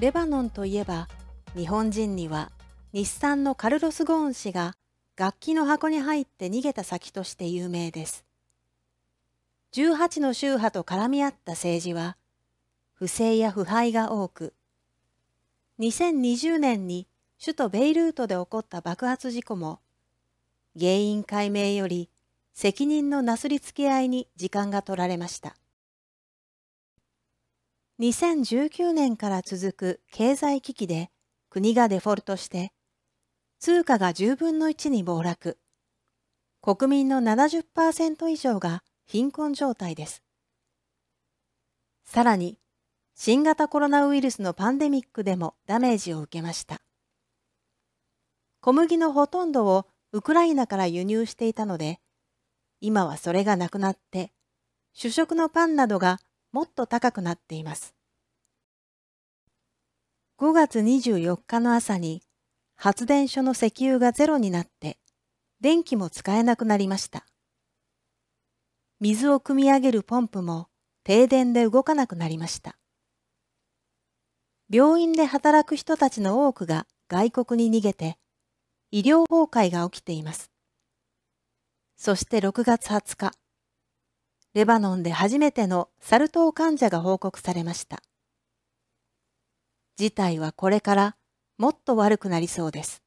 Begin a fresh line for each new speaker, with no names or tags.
レバノンといえば日本人には日産のカルロス・ゴーン氏が楽器の箱に入って逃げた先として有名です。18の宗派と絡み合った政治は不正や腐敗が多く2020年に首都ベイルートで起こった爆発事故も原因解明より責任のなすりつけ合いに時間が取られました。2019年から続く経済危機で国がデフォルトして通貨が10分の1に暴落国民の70%以上が貧困状態ですさらに新型コロナウイルスのパンデミックでもダメージを受けました小麦のほとんどをウクライナから輸入していたので今はそれがなくなって主食のパンなどがもっと高くなっています。5月24日の朝に発電所の石油がゼロになって電気も使えなくなりました。水を汲み上げるポンプも停電で動かなくなりました。病院で働く人たちの多くが外国に逃げて医療崩壊が起きています。そして6月20日、レバノンで初めてのサル痘患者が報告されました。事態はこれからもっと悪くなりそうです。